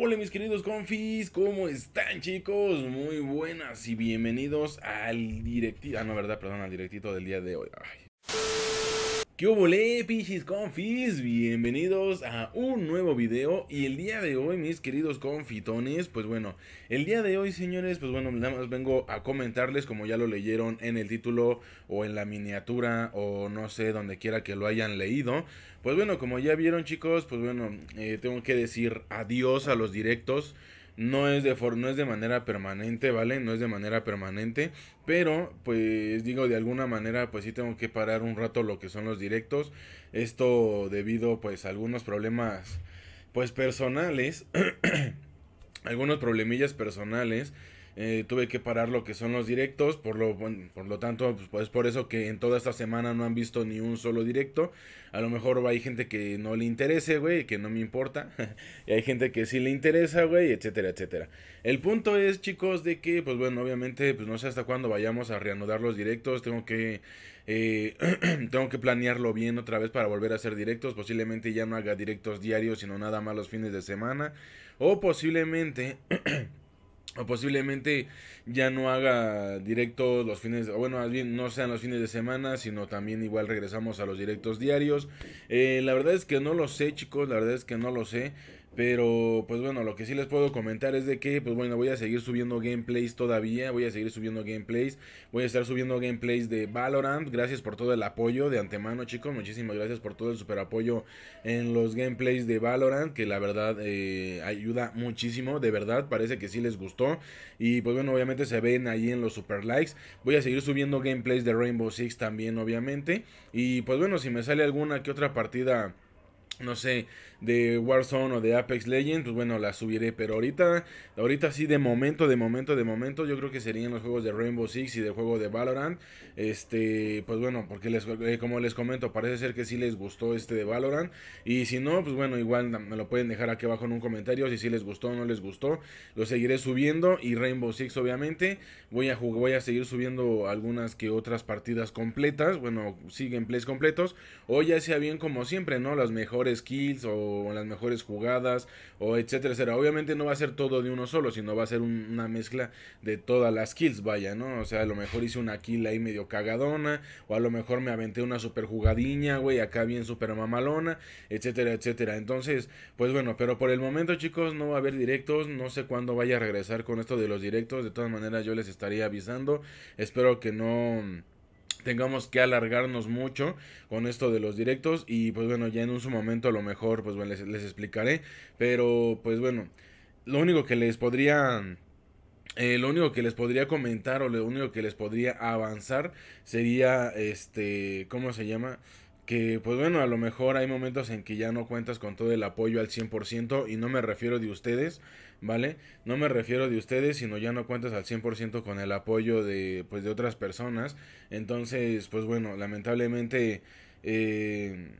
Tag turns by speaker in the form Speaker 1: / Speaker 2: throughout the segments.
Speaker 1: Hola mis queridos confis, ¿cómo están chicos? Muy buenas y bienvenidos al directito, ah no verdad, perdón, al directito del día de hoy. Yo volé, pichis confis? Bienvenidos a un nuevo video y el día de hoy, mis queridos confitones, pues bueno, el día de hoy, señores, pues bueno, nada más vengo a comentarles como ya lo leyeron en el título o en la miniatura o no sé, donde quiera que lo hayan leído. Pues bueno, como ya vieron chicos, pues bueno, eh, tengo que decir adiós a los directos. No es de no es de manera permanente, ¿vale? No es de manera permanente, pero pues digo de alguna manera pues sí tengo que parar un rato lo que son los directos. Esto debido pues a algunos problemas pues personales, algunos problemillas personales eh, tuve que parar lo que son los directos, por lo, por lo tanto, pues, pues, por eso que en toda esta semana no han visto ni un solo directo. A lo mejor hay gente que no le interese, güey, que no me importa. y hay gente que sí le interesa, güey, etcétera, etcétera. El punto es, chicos, de que, pues bueno, obviamente, pues no sé hasta cuándo vayamos a reanudar los directos. Tengo que... Eh, tengo que planearlo bien otra vez para volver a hacer directos. Posiblemente ya no haga directos diarios, sino nada más los fines de semana. O posiblemente... o posiblemente ya no haga directos los fines, o bueno, más bien no sean los fines de semana, sino también igual regresamos a los directos diarios. Eh, la verdad es que no lo sé, chicos, la verdad es que no lo sé. Pero pues bueno, lo que sí les puedo comentar es de que pues bueno, voy a seguir subiendo gameplays todavía, voy a seguir subiendo gameplays, voy a estar subiendo gameplays de Valorant, gracias por todo el apoyo de antemano chicos, muchísimas gracias por todo el super apoyo en los gameplays de Valorant, que la verdad eh, ayuda muchísimo, de verdad, parece que sí les gustó y pues bueno, obviamente se ven ahí en los super likes, voy a seguir subiendo gameplays de Rainbow Six también obviamente y pues bueno, si me sale alguna que otra partida no sé, de Warzone o de Apex Legends, pues bueno, la subiré. Pero ahorita, ahorita sí, de momento, de momento, de momento, yo creo que serían los juegos de Rainbow Six y de juego de Valorant. Este, pues bueno, porque les, eh, como les comento, parece ser que sí les gustó este de Valorant. Y si no, pues bueno, igual me lo pueden dejar aquí abajo en un comentario si sí les gustó o no les gustó. Lo seguiré subiendo y Rainbow Six, obviamente. Voy a, voy a seguir subiendo algunas que otras partidas completas. Bueno, siguen plays completos. O ya sea bien como siempre, ¿no? Las mejores skills o las mejores jugadas o etcétera, etcétera. Obviamente no va a ser todo de uno solo, sino va a ser una mezcla de todas las kills, vaya, ¿no? O sea, a lo mejor hice una kill ahí medio cagadona o a lo mejor me aventé una super jugadiña, güey, acá bien super mamalona, etcétera, etcétera. Entonces, pues bueno, pero por el momento, chicos, no va a haber directos, no sé cuándo vaya a regresar con esto de los directos, de todas maneras yo les estaría avisando. Espero que no tengamos que alargarnos mucho con esto de los directos y pues bueno ya en un su momento a lo mejor pues bueno les, explicaré pero pues bueno lo único que les podría eh, lo único que les podría comentar o lo único que les podría avanzar sería este cómo se llama pues bueno, a lo mejor hay momentos en que ya no cuentas con todo el apoyo al 100% y no me refiero de ustedes, ¿vale? No me refiero de ustedes, sino ya no cuentas al 100% con el apoyo de pues de otras personas. Entonces, pues bueno, lamentablemente eh,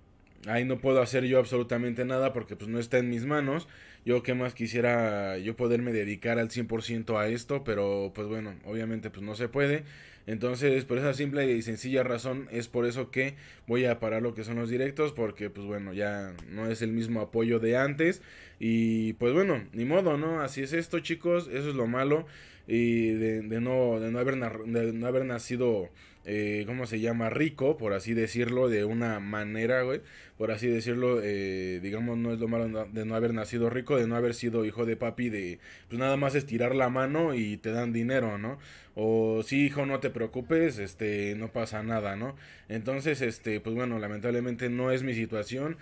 Speaker 1: ahí no puedo hacer yo absolutamente nada porque pues no está en mis manos. Yo qué más quisiera yo poderme dedicar al 100% a esto, pero pues bueno, obviamente pues no se puede. Entonces, por esa simple y sencilla razón, es por eso que voy a parar lo que son los directos, porque pues bueno, ya no es el mismo apoyo de antes. Y pues bueno, ni modo, ¿no? Así es esto, chicos, eso es lo malo. Y de, de no, de, no, haber, de no haber nacido eh, ¿cómo se llama? Rico, por así decirlo, de una manera, güey. Por así decirlo, eh, digamos, no es lo malo de no haber nacido rico, de no haber sido hijo de papi, de pues nada más estirar la mano y te dan dinero, ¿no? O sí, hijo, no te preocupes, este, no pasa nada, ¿no? Entonces, este, pues bueno, lamentablemente no es mi situación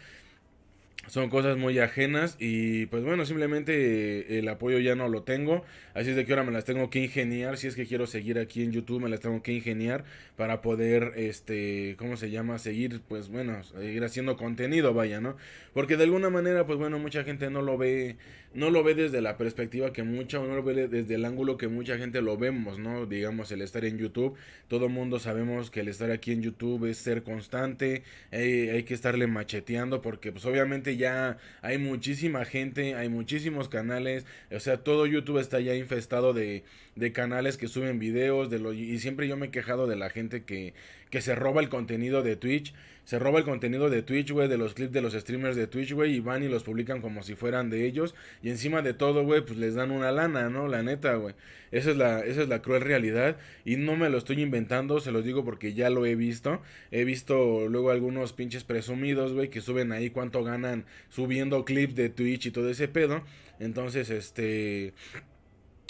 Speaker 1: son cosas muy ajenas y pues bueno, simplemente eh, el apoyo ya no lo tengo, así es de que ahora me las tengo que ingeniar, si es que quiero seguir aquí en YouTube, me las tengo que ingeniar para poder, este, ¿cómo se llama? Seguir, pues bueno, seguir haciendo contenido, vaya, ¿no? Porque de alguna manera, pues bueno, mucha gente no lo ve, no lo ve desde la perspectiva que mucha uno lo ve desde el ángulo que mucha gente lo vemos, ¿no? Digamos, el estar en YouTube, todo mundo sabemos que el estar aquí en YouTube es ser constante, hay, hay que estarle macheteando porque pues obviamente ya hay muchísima gente, hay muchísimos canales, o sea, todo YouTube está ya infestado de de canales que suben videos, de lo, y siempre yo me he quejado de la gente que, que se roba el contenido de Twitch, se roba el contenido de Twitch, güey, de los clips de los streamers de Twitch, güey, y van y los publican como si fueran de ellos, y encima de todo, güey, pues les dan una lana, ¿no? La neta, güey. Esa es la, esa es la cruel realidad, y no me lo estoy inventando, se los digo porque ya lo he visto, he visto luego algunos pinches presumidos, güey, que suben ahí cuánto ganan subiendo clips de Twitch y todo ese pedo, entonces, este...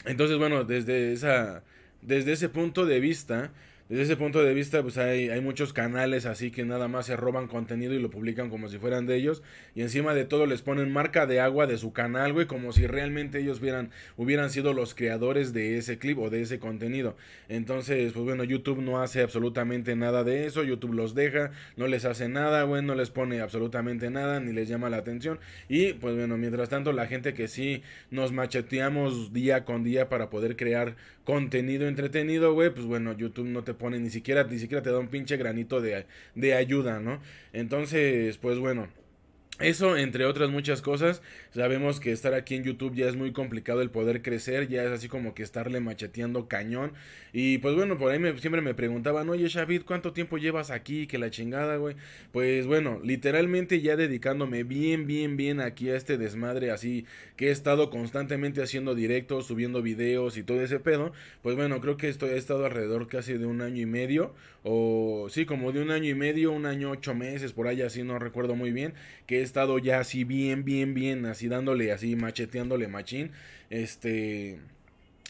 Speaker 1: Entonces, bueno, desde, esa, desde ese punto de vista, desde ese punto de vista, pues hay, muchos canales así que nada más se roban contenido y lo publican como si fueran de ellos. Y encima de todo les ponen marca de agua de su canal, güey, como si realmente ellos hubieran, hubieran sido los creadores de ese clip o de ese contenido. Entonces, pues bueno, YouTube no hace absolutamente nada de eso. YouTube los deja, no les hace nada, güey, no les pone absolutamente nada, ni les llama la atención. Y pues bueno, mientras tanto, la gente que sí nos macheteamos día con día para poder crear contenido entretenido, güey, pues bueno, YouTube no te pone ni siquiera, ni siquiera te da un pinche granito de, de ayuda, ¿no? Entonces, pues bueno. Eso, entre otras muchas cosas, sabemos que estar aquí en YouTube ya es muy complicado el poder crecer, ya es así como que estarle macheteando cañón. Y pues bueno, por ahí siempre me preguntaban, oye Shavit, ¿cuánto tiempo llevas aquí? Que la chingada, güey. Pues bueno, literalmente ya dedicándome bien, bien, bien aquí a este desmadre, así que he estado constantemente haciendo directos, subiendo videos y todo ese pedo. Pues bueno, creo que esto he estado alrededor casi de un año y medio, o sí, como de un año y medio, un año ocho meses, por ahí así no recuerdo muy bien, que es estado ya así bien, bien, bien, así dándole, así macheteándole machín. Este...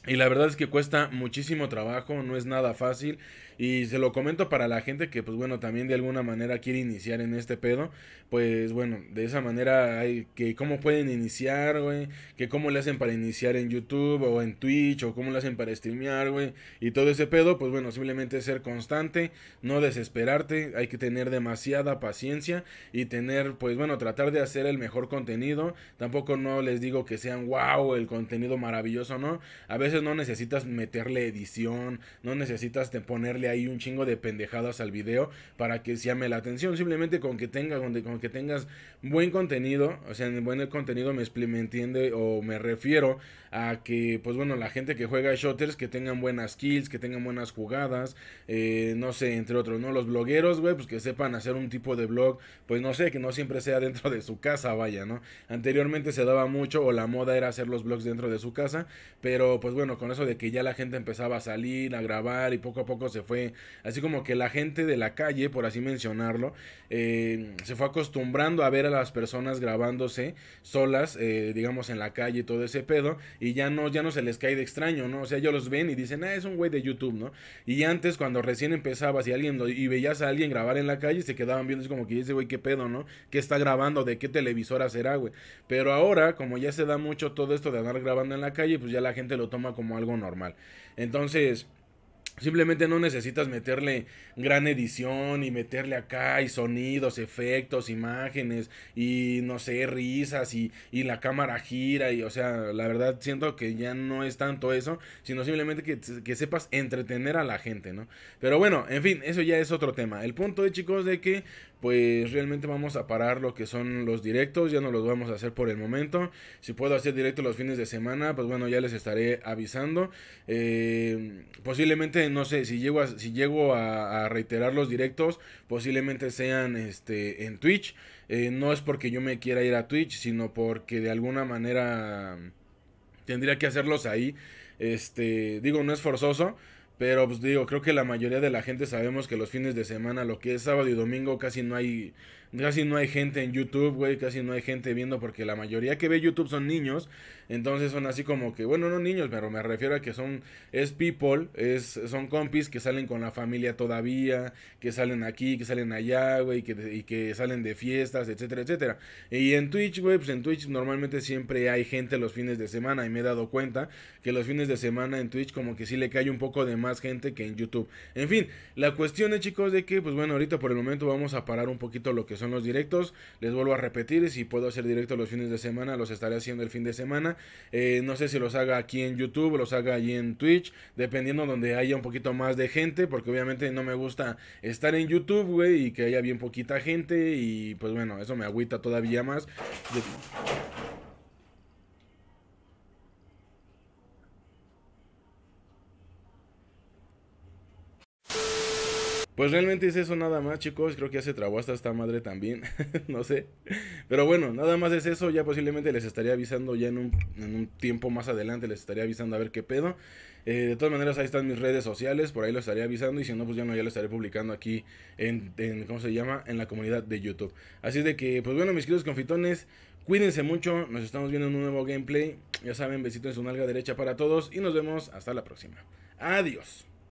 Speaker 1: Y la verdad es que cuesta muchísimo trabajo, no es nada fácil. Y se lo comento para la gente que, pues bueno, también de alguna manera quiere iniciar en este pedo. Pues bueno, de esa manera hay que cómo pueden iniciar, güey. Que cómo le hacen para iniciar en YouTube o en Twitch o cómo le hacen para streamear, güey. Y todo ese pedo, pues bueno, simplemente ser constante, no desesperarte. Hay que tener demasiada paciencia y tener, pues bueno, tratar de hacer el mejor contenido. Tampoco no les digo que sean wow, el contenido maravilloso, ¿no? A veces no necesitas meterle edición, no necesitas ponerle ahí un chingo de pendejadas al video para que se llame la atención. Simplemente con que, tenga, con, que tengas buen contenido, o sea, en buen contenido me, entiende o me refiero a que, pues bueno, la gente que juega shooters, que tengan buenas kills, que tengan buenas jugadas, eh, no sé, entre otros, ¿no? Los blogueros, güey, pues que sepan hacer un tipo de blog, pues no sé, que no siempre sea dentro de su casa, vaya, ¿no? Anteriormente se daba mucho o la moda era hacer los blogs dentro de su casa, pero pues bueno, con eso de que ya la gente empezaba a salir, a grabar y poco a poco se fue así como que la gente de la calle, por así mencionarlo, eh, se fue acostumbrando a ver a las personas grabándose solas, eh, digamos en la calle y todo ese pedo, y ya no, ya no se les cae de extraño, ¿no? O sea, ellos los ven y dicen, ah, es un güey de YouTube, ¿no? Y antes, cuando recién empezabas y alguien y veías a alguien grabar en la calle, se quedaban viendo, es como que ese güey, qué pedo, ¿no? ¿Qué está grabando? ¿De qué televisora será, güey? Pero ahora, como ya se da mucho todo esto de andar grabando en la calle, pues ya la gente lo toma como algo normal. Entonces, Simplemente no necesitas meterle gran edición y meterle acá y sonidos, efectos, imágenes y no sé, risas y, la cámara gira y o sea, la verdad siento que ya no es tanto eso, sino simplemente que, sepas entretener a la gente, ¿no? Pero bueno, en fin, eso ya es otro tema. El punto de chicos de que pues realmente vamos a parar lo que son los directos, ya no los vamos a hacer por el momento. Si puedo hacer directo los fines de semana, pues bueno, ya les estaré avisando. Eh, posiblemente no sé, si llego a, si llego a, reiterar los directos, posiblemente sean este, en Twitch. Eh, no es porque yo me quiera ir a Twitch, sino porque de alguna manera mm, tendría que hacerlos ahí. Este, digo, no es forzoso. Pero pues digo, creo que la mayoría de la gente sabemos que los fines de semana, lo que es sábado y domingo, casi no hay Casi no hay gente en YouTube, güey, casi no hay gente viendo porque la mayoría que ve YouTube son niños. Entonces son así como que, bueno, no niños, pero me refiero a que son, es people, es, son compis que salen con la familia todavía, que salen aquí, que salen allá, güey, que, y que salen de fiestas, etcétera, etcétera. Y en Twitch, güey, pues en Twitch normalmente siempre hay gente los fines de semana y me he dado cuenta que los fines de semana en Twitch como que sí le cae un poco de más gente que en YouTube. En fin, la cuestión es chicos de que, pues bueno, ahorita por el momento vamos a parar un poquito lo que son los directos. Les vuelvo a repetir, si puedo hacer directo los fines de semana, los estaré haciendo el fin de semana. Eh, no sé si los haga aquí en YouTube, los haga allí en Twitch, dependiendo donde haya un poquito más de gente, porque obviamente no me gusta estar en YouTube, güey, y que haya bien poquita gente. Y pues bueno, eso me agüita todavía más. Pues realmente es eso nada más, chicos. Creo que hace se trabó hasta esta madre también. no sé. Pero bueno, nada más es eso. Ya posiblemente les estaría avisando ya en un, tiempo más adelante. Les estaría avisando a ver qué pedo. Eh, de todas maneras, ahí están mis redes sociales. Por ahí lo estaría avisando. Y si no, pues ya no, ya lo estaré publicando aquí en, ¿cómo se llama? En la comunidad de YouTube. Así de que, pues bueno, mis queridos confitones. Cuídense mucho. Nos estamos viendo en un nuevo gameplay. Ya saben, besito en su nalga derecha para todos. Y nos vemos hasta la próxima. Adiós.